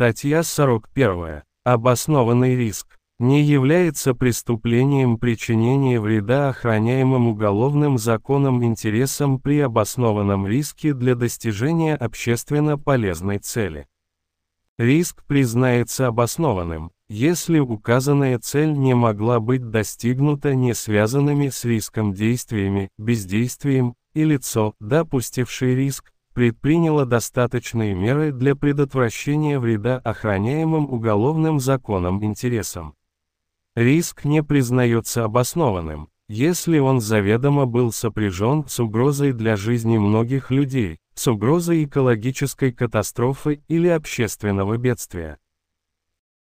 Статья 41. Обоснованный риск не является преступлением причинение вреда охраняемым уголовным законом интересам при обоснованном риске для достижения общественно полезной цели. Риск признается обоснованным, если указанная цель не могла быть достигнута не связанными с риском действиями, бездействием, и лицо, допустившее риск, Предприняла достаточные меры для предотвращения вреда охраняемым уголовным законом интересам. Риск не признается обоснованным, если он заведомо был сопряжен с угрозой для жизни многих людей, с угрозой экологической катастрофы или общественного бедствия.